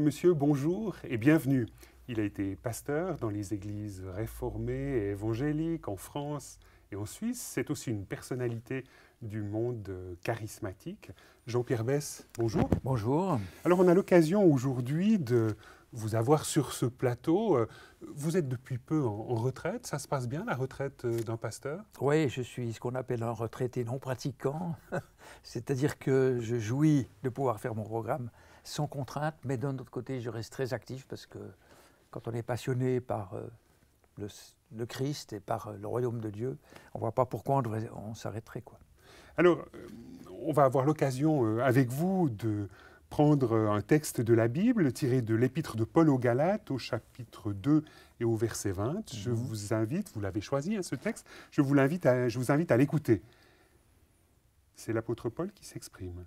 Monsieur, bonjour et bienvenue. Il a été pasteur dans les églises réformées et évangéliques en France et en Suisse. C'est aussi une personnalité du monde charismatique. Jean-Pierre Bess, bonjour. Bonjour. Alors on a l'occasion aujourd'hui de vous avoir sur ce plateau. Vous êtes depuis peu en retraite. Ça se passe bien, la retraite d'un pasteur Oui, je suis ce qu'on appelle un retraité non pratiquant. C'est-à-dire que je jouis de pouvoir faire mon programme sans contrainte, mais d'un autre côté, je reste très actif parce que quand on est passionné par euh, le, Christ et par euh, le royaume de Dieu, on ne voit pas pourquoi on, on s'arrêterait. Quoi. Alors, euh, on va avoir l'occasion avec vous de prendre un texte de la Bible tiré de l'épître de Paul aux Galates au chapitre 2 et au verset 20. Je mhm. vous invite, vous l'avez choisi hein, ce texte, je vous, à, je vous invite à l'écouter. C'est l'apôtre Paul qui s'exprime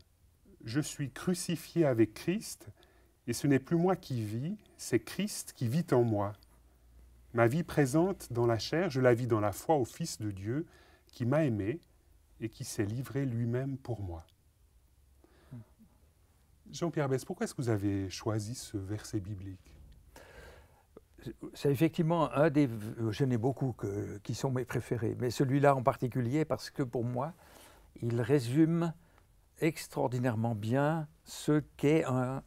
je suis crucifié avec Christ, et ce n'est plus moi qui vis, c'est Christ qui vit en moi. Ma vie présente dans la chair, je la vis dans la foi au Fils de Dieu qui m'a aimé et qui s'est livré lui-même pour moi. Jean-Pierre Bess, pourquoi est-ce que vous avez choisi ce verset biblique c'est effectivement un des. Je n'ai beaucoup qui sont mes préférés, mais celui-là en particulier parce que pour moi, il résume extraordinairement bien ce qu'est un,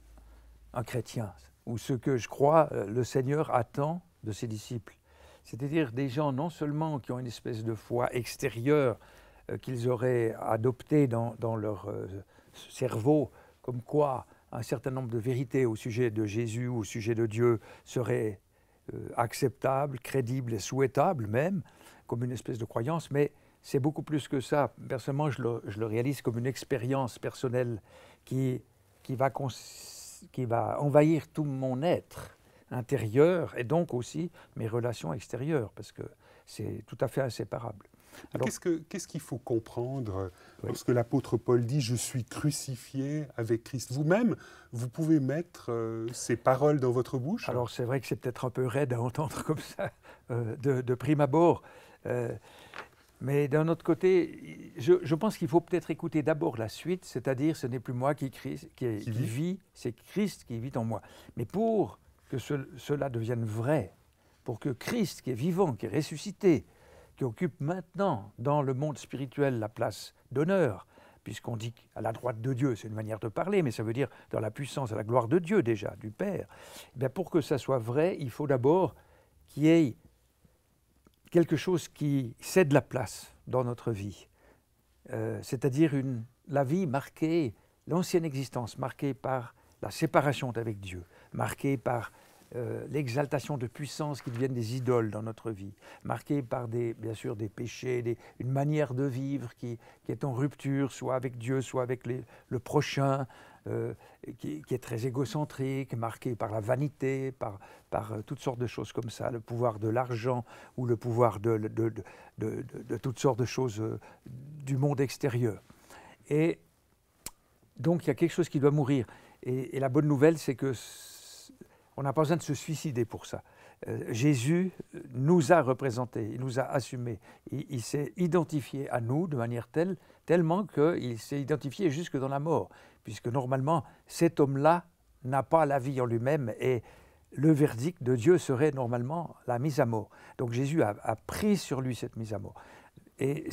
chrétien, ou ce que je crois euh, le Seigneur attend de ses disciples. C'est-à-dire des gens non seulement qui ont une espèce de foi extérieure euh, qu'ils auraient adoptée dans, leur euh, cerveau, comme quoi un certain nombre de vérités au sujet de Jésus ou au sujet de Dieu seraient acceptables, crédibles et souhaitables même, comme une espèce de croyance, mais c'est beaucoup plus que ça. Personnellement, je le, réalise comme une expérience personnelle qui, qui, va qui va envahir tout mon être intérieur et donc aussi mes relations extérieures, parce que c'est tout à fait inséparable. Qu'est-ce qu'il faut comprendre lorsque l'apôtre Paul dit ⁇ Je suis crucifié avec Christ ⁇ Vous-même, vous pouvez mettre euh, ces paroles dans votre bouche Alors c'est vrai que c'est peut-être un peu raide à entendre comme ça euh, de, de, prime abord. Euh, mais d'un autre côté, je, pense qu'il faut peut-être écouter d'abord la suite, c'est-à-dire ce n'est plus moi qui, vis vit, c'est Christ qui vit en moi. Mais pour que cela devienne vrai, pour que Christ, qui est vivant, qui est ressuscité, qui occupe maintenant dans le monde spirituel la place d'honneur, puisqu'on dit à la droite de Dieu, c'est une manière de parler, mais ça veut dire dans la puissance, à la gloire de Dieu déjà, du Père, eh bien pour que ça soit vrai, il faut d'abord qu'il y ait quelque chose qui cède la place dans notre vie, euh, c'est-à-dire la vie marquée, l'ancienne existence marquée par la séparation avec Dieu, marquée par euh, l'exaltation de puissances qui deviennent des idoles dans notre vie, marquée par bien sûr des péchés, une manière de vivre qui, est en rupture, soit avec Dieu, soit avec le prochain, euh, qui, est très égocentrique, marqué par la vanité, par, euh, toutes sortes de choses comme ça, le pouvoir de l'argent ou le pouvoir de, toutes sortes de choses euh, du monde extérieur. Et donc il y a quelque chose qui doit mourir. Et, la bonne nouvelle, c'est que on n'a pas besoin de se suicider pour ça. Jésus nous a représentés, il nous a assumés, il, il s'est identifié à nous de manière telle, tellement qu'il s'est identifié jusque dans la mort puisque normalement cet homme-là n'a pas la vie en lui-même et le verdict de Dieu serait normalement la mise à mort. Donc Jésus a, pris sur lui cette mise à mort. Et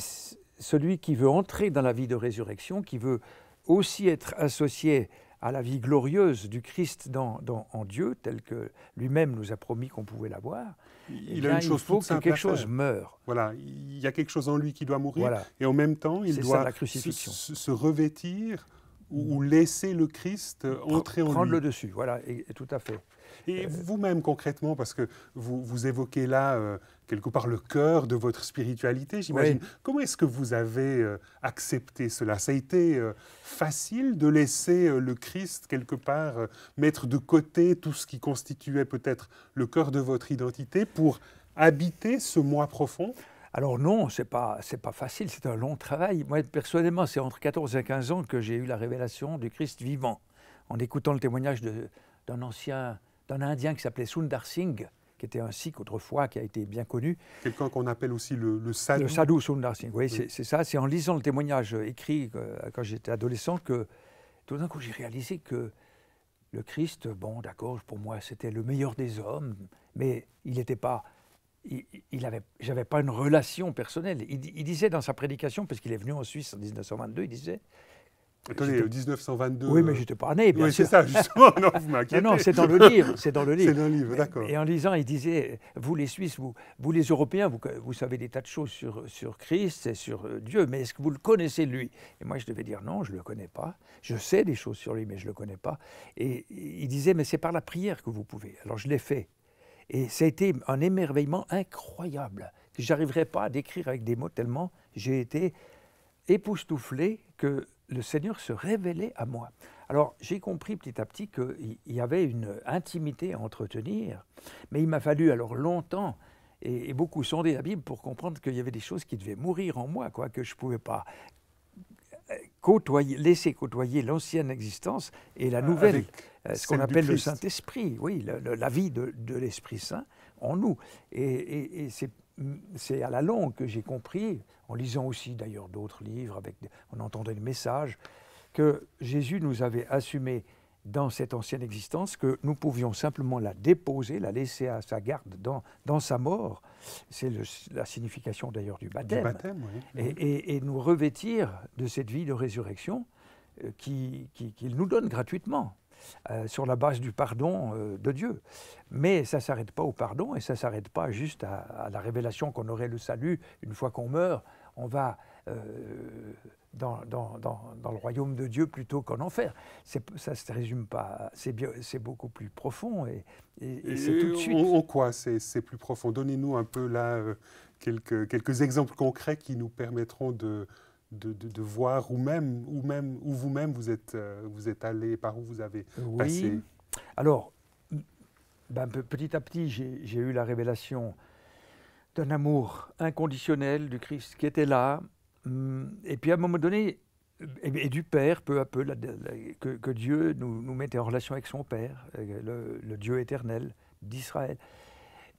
celui qui veut entrer dans la vie de résurrection, qui veut aussi être associé à la vie glorieuse du Christ en Dieu, telle que lui-même nous a promis qu'on pouvait l'avoir, il, eh a une chose il faut que quelque chose meure. Voilà, il y a quelque chose en lui qui doit mourir, et en même temps, il doit se, revêtir ou, laisser le Christ euh, entrer en Prendre le dessus, voilà, et, tout à fait. Et euh, vous-même concrètement, parce que vous, vous évoquez là euh, quelque part le cœur de votre spiritualité, j'imagine. Comment est-ce que vous avez accepté cela Ça a été facile de laisser le Christ quelque part mettre de côté tout ce qui constituait peut-être le cœur de votre identité pour habiter ce moi profond alors non, ce n'est pas, facile, c'est un long travail. Moi, personnellement, c'est entre 14 et 15 ans que j'ai eu la révélation du Christ vivant, en écoutant le témoignage d'un ancien, d'un Indien qui s'appelait Sundar Singh, qui était un sikh autrefois, qui a été bien connu. Quelqu'un qu'on appelle aussi le, sadhu. Le sadhu Sundar Singh, oui, c'est ça. C'est en lisant le témoignage euh, écrit euh, quand j'étais adolescent que tout d'un coup j'ai réalisé que le Christ, bon d'accord, pour moi c'était le meilleur des hommes, mais il n'était pas il avait, j'avais pas une relation personnelle. Il, disait dans sa prédication, parce qu'il est venu en Suisse en 1922, il disait. Attendez, 1922. Oui, mais je n'étais pas né, oui, c'est ça, justement. Non, vous m'inquiétez. non, non, c'est dans le livre. C'est dans le livre. C'est dans le livre, d'accord. Et en lisant, il disait Vous, les Suisses, vous, vous les Européens, vous, vous savez des tas de choses sur, sur Christ et sur euh, Dieu, mais est-ce que vous le connaissez, lui Et moi, je devais dire Non, je ne le connais pas. Je sais des choses sur lui, mais je ne le connais pas. Et il disait Mais c'est par la prière que vous pouvez. Alors, je l'ai fait. Et ça a été un émerveillement incroyable que j'arriverai pas à décrire avec des mots tellement j'ai été époustouflé que le Seigneur se révélait à moi. Alors j'ai compris petit à petit qu'il y avait une intimité à entretenir, mais il m'a fallu alors longtemps et, beaucoup sonder la Bible pour comprendre qu'il y avait des choses qui devaient mourir en moi, quoi, que je ne pouvais pas euh, côtoyer, laisser côtoyer l'ancienne existence et la ah, nouvelle. Euh, ce qu'on appelle le Saint-Esprit, oui, la vie de, l'Esprit Saint en nous. Et, c'est à la longue que j'ai compris, en lisant aussi d'ailleurs d'autres livres, avec, on entendait le message, que Jésus nous avait assumé dans cette ancienne existence que nous pouvions simplement la déposer, la laisser à sa garde dans, dans sa mort. C'est la signification d'ailleurs du baptême. Mm-hmm. et, nous revêtir de cette vie de résurrection euh, qu'il nous donne gratuitement. Euh, sur la base du pardon euh, de Dieu. Mais ça ne s'arrête pas au pardon et ça ne s'arrête pas juste à, la révélation qu'on aurait le salut une fois qu'on meurt. On va euh, dans, dans, dans, le royaume de Dieu plutôt qu'en enfer. Ça ne se résume pas. C'est beaucoup plus profond et, et, c'est tout de suite. En, quoi c'est plus profond Donnez-nous un peu là quelques, quelques exemples concrets qui nous permettront de, de, voir où même, ou même, vous-même vous êtes, euh, vous êtes allé, par où vous avez oui. passé. Alors, ben, petit à petit, j'ai eu la révélation d'un amour inconditionnel du Christ qui était là. Hum, et puis à un moment donné, et, du Père, peu à peu, que, Dieu nous, mettait en relation avec son Père, le, le Dieu éternel d'Israël.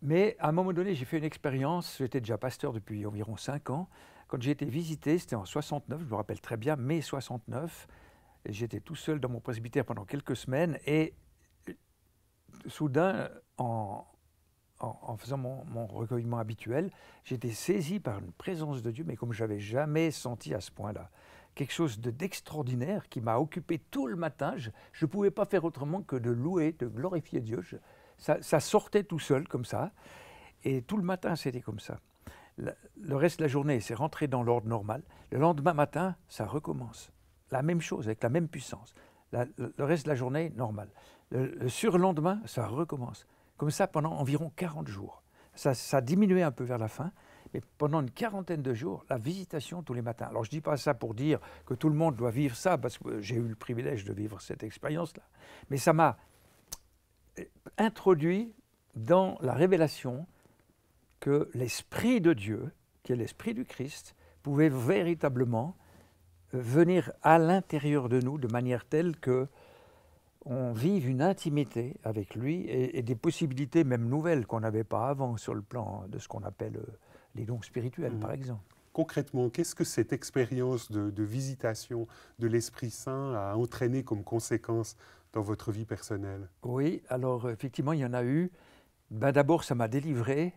Mais à un moment donné, j'ai fait une expérience, j'étais déjà pasteur depuis environ cinq ans, quand j'ai été visité, c'était en 69, je me rappelle très bien, mai 69. J'étais tout seul dans mon presbytère pendant quelques semaines et euh, soudain, en, en, faisant mon, recueillement habituel, j'étais saisi par une présence de Dieu, mais comme je n'avais jamais senti à ce point-là. Quelque chose d'extraordinaire qui m'a occupé tout le matin. Je ne pouvais pas faire autrement que de louer, de glorifier Dieu. ça sortait tout seul comme ça. Et tout le matin, c'était comme ça le reste de la journée, c'est rentré dans l'ordre normal. Le lendemain matin, ça recommence. La même chose, avec la même puissance. le reste de la journée, normal. Le, surlendemain, ça recommence. Comme ça pendant environ 40 jours. Ça, a diminué un peu vers la fin, mais pendant une quarantaine de jours, la visitation tous les matins. Alors je ne dis pas ça pour dire que tout le monde doit vivre ça, parce que j'ai eu le privilège de vivre cette expérience-là. Mais ça m'a euh, introduit dans la révélation que l'Esprit de Dieu, qui est l'Esprit du Christ, pouvait véritablement euh, venir à l'intérieur de nous de manière telle que on vive une intimité avec lui et, des possibilités même nouvelles qu'on n'avait pas avant sur le plan de ce qu'on appelle euh, les dons spirituels, mhm. par exemple. Concrètement, qu'est-ce que cette expérience de, visitation de l'Esprit Saint a entraîné comme conséquence dans votre vie personnelle Oui, alors effectivement, il y en a eu. Ben, d'abord, ça m'a délivré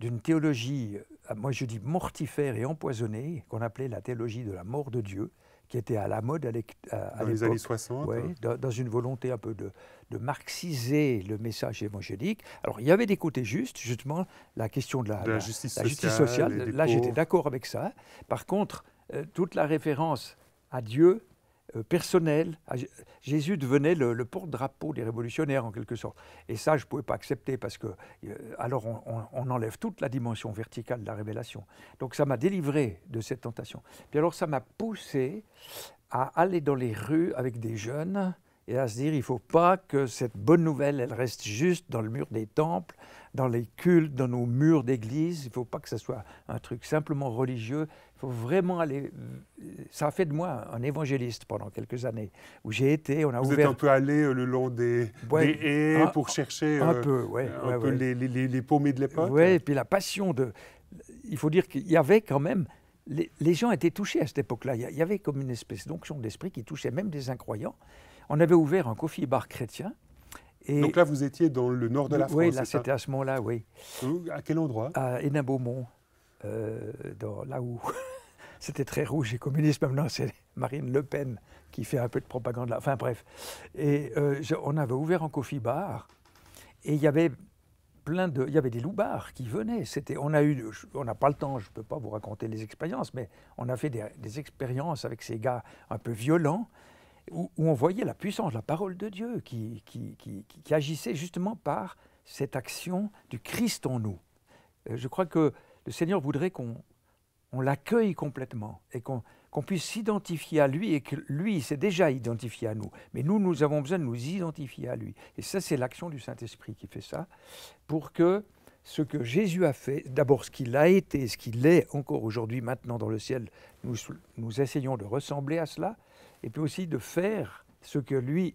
d'une théologie, euh, moi je dis mortifère et empoisonnée, qu'on appelait la théologie de la mort de Dieu, qui était à la mode à l'époque. Dans les années 60 hein. dans, une volonté un peu de, marxiser le message évangélique. Alors il y avait des côtés justes, justement, la question de la, justice, sociale, justice, sociale, là j'étais d'accord avec ça. Par contre, euh, toute la référence à Dieu euh, personnel. Ah, Jésus devenait le, porte-drapeau des révolutionnaires en quelque sorte. Et ça, je ne pouvais pas accepter parce que euh, alors on, enlève toute la dimension verticale de la révélation. Donc ça m'a délivré de cette tentation. Puis alors ça m'a poussé à aller dans les rues avec des jeunes et à se dire il ne faut pas que cette bonne nouvelle elle reste juste dans le mur des temples, dans les cultes, dans nos murs d'église. Il ne faut pas que ce soit un truc simplement religieux faut vraiment aller. Euh, ça a fait de moi un évangéliste pendant quelques années, où j'ai été. On a Vous ouvert... êtes un peu allé euh, le long des, des haies pour chercher un euh, peu, ouais, un peu les, les, les, paumés de l'époque. Oui, et puis la passion de. Il faut dire qu'il y avait quand même. Les, les, gens étaient touchés à cette époque-là. Il y avait comme une espèce d'onction d'esprit qui touchait même des incroyants. On avait ouvert un coffee bar chrétien. Et Donc là, vous étiez dans le nord de la France. Oui, là, c'était à ce moment-là, oui. À quel endroit À Hénin-Beaumont, là où c'était très rouge et communiste. Maintenant, c'est Marine Le Pen qui fait un peu de propagande là. Enfin, bref. Et euh, on avait ouvert un coffee bar et il y avait plein de. Il y avait des loupards qui venaient. C'était, on a eu. On n'a pas le temps, je ne peux pas vous raconter les expériences, mais on a fait des, expériences avec ces gars un peu violents. Où, on voyait la puissance, la parole de Dieu qui, qui, agissait justement par cette action du Christ en nous. Euh, je crois que le Seigneur voudrait qu'on on l'accueille complètement et qu'on puisse s'identifier à lui et que lui s'est déjà identifié à nous. Mais nous, nous avons besoin de nous identifier à lui. Et ça, c'est l'action du Saint-Esprit qui fait ça pour que ce que Jésus a fait, d'abord ce qu'il a été, ce qu'il est encore aujourd'hui, maintenant dans le ciel, nous essayons de ressembler à cela, et puis aussi de faire ce que lui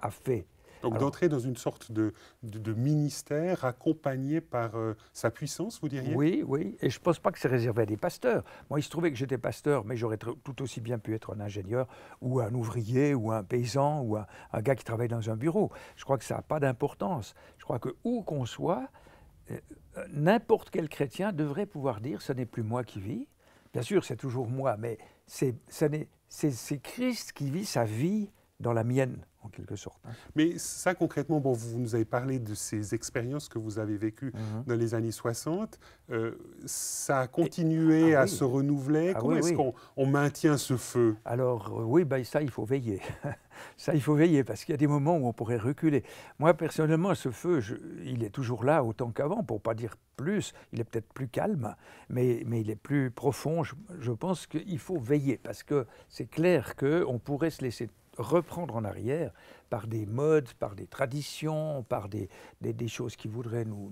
a fait donc d'entrer dans une sorte de, de, ministère accompagné par euh, sa puissance, vous diriez Oui, oui. Et je ne pense pas que c'est réservé à des pasteurs. Moi, il se trouvait que j'étais pasteur, mais j'aurais tout aussi bien pu être un ingénieur ou un ouvrier ou un paysan ou un, gars qui travaille dans un bureau. Je crois que ça n'a pas d'importance. Je crois que où qu'on soit, euh, euh, n'importe quel chrétien devrait pouvoir dire ce n'est plus moi qui vis. Bien sûr, c'est toujours moi, mais c'est Christ qui vit sa vie dans la mienne, en quelque sorte. Hein. Mais ça, concrètement, bon, vous nous avez parlé de ces expériences que vous avez vécues mm-hmm. dans les années 60. Euh, ça a continué ah, ah à se renouveler. Ah Comment est-ce qu'on maintient ce feu Alors, euh, oui, ben, ça, il faut veiller. ça, il faut veiller, parce qu'il y a des moments où on pourrait reculer. Moi, personnellement, ce feu, il est toujours là autant qu'avant, pour pas dire plus. Il est peut-être plus calme, mais, mais il est plus profond. Je, je pense qu'il faut veiller, parce que c'est clair qu'on pourrait se laisser reprendre en arrière par des modes, par des traditions, par des, choses qui voudraient nous,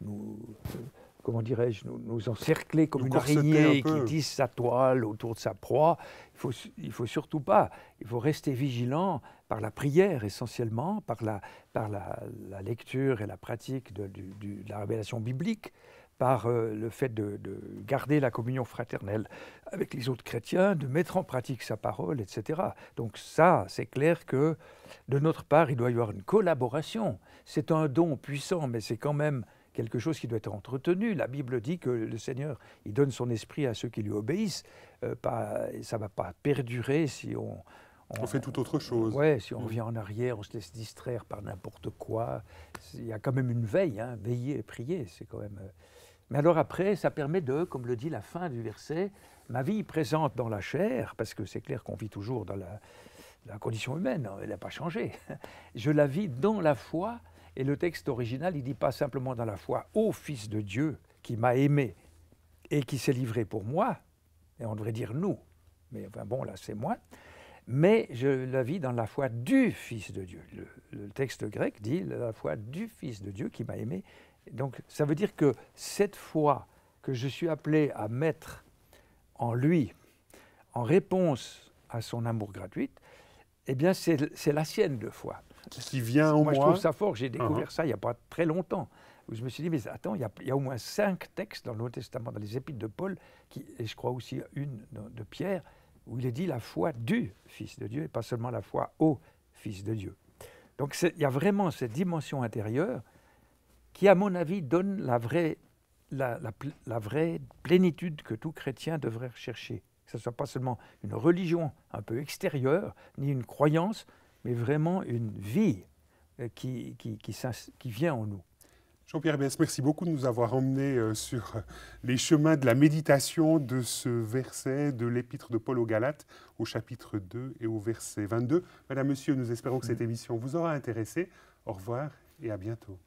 nous, euh, comment dirais-je, nous, encercler comme une araignée qui tisse sa toile autour de sa proie. Il faut, faut surtout pas. Il faut rester vigilant par la prière essentiellement, par la, par la, lecture et la pratique de la révélation biblique par euh, le fait de, garder la communion fraternelle avec les autres chrétiens, de mettre en pratique sa parole, etc. Donc ça, c'est clair que de notre part, il doit y avoir une collaboration. C'est un don puissant, mais c'est quand même quelque chose qui doit être entretenu. La Bible dit que le Seigneur, il donne son esprit à ceux qui lui obéissent. Euh, ça ne va pas perdurer si on, on, fait tout autre chose. Oui, si on revient mm. en arrière, on se laisse distraire par n'importe quoi. Il y a quand même une veille, hein. veiller et prier, c'est quand même... Euh, mais alors après, ça permet de, comme le dit la fin du verset, ma vie présente dans la chair, parce que c'est clair qu'on vit toujours dans la, condition humaine, hein, elle n'a pas changé. Je la vis dans la foi, et le texte original, il dit pas simplement dans la foi, au Fils de Dieu qui m'a aimé et qui s'est livré pour moi, et on devrait dire nous, mais enfin bon, là c'est moi, mais je la vis dans la foi du Fils de Dieu. le texte grec dit la foi du Fils de Dieu qui m'a aimé donc ça veut dire que cette foi que je suis appelé à mettre en lui, en réponse à son amour gratuit, eh bien c'est la sienne de foi. Qui vient au moi. Moi je trouve ça fort, j'ai uh-huh. découvert ça il n'y a pas très longtemps. Où je me suis dit, mais attends, il y, a au moins cinq textes dans le Nouveau Testament, dans les épîtres de Paul, et je crois aussi une de Pierre, où il est dit la foi du Fils de Dieu et pas seulement la foi au Fils de Dieu. Donc il y a vraiment cette dimension intérieure qui, à mon avis, donne la vraie, la, vraie plénitude que tout chrétien devrait rechercher. Que ce ne soit pas seulement une religion un peu extérieure, ni une croyance, mais vraiment une vie euh, qui, qui, qui, vient en nous. Jean-Pierre Bess, merci beaucoup de nous avoir emmenés euh, sur euh, les chemins de la méditation de ce verset de l'épître de Paul aux Galates au chapitre 2 et au verset 22. Madame, Monsieur, nous espérons que cette émission vous aura intéressé. Au revoir et à bientôt.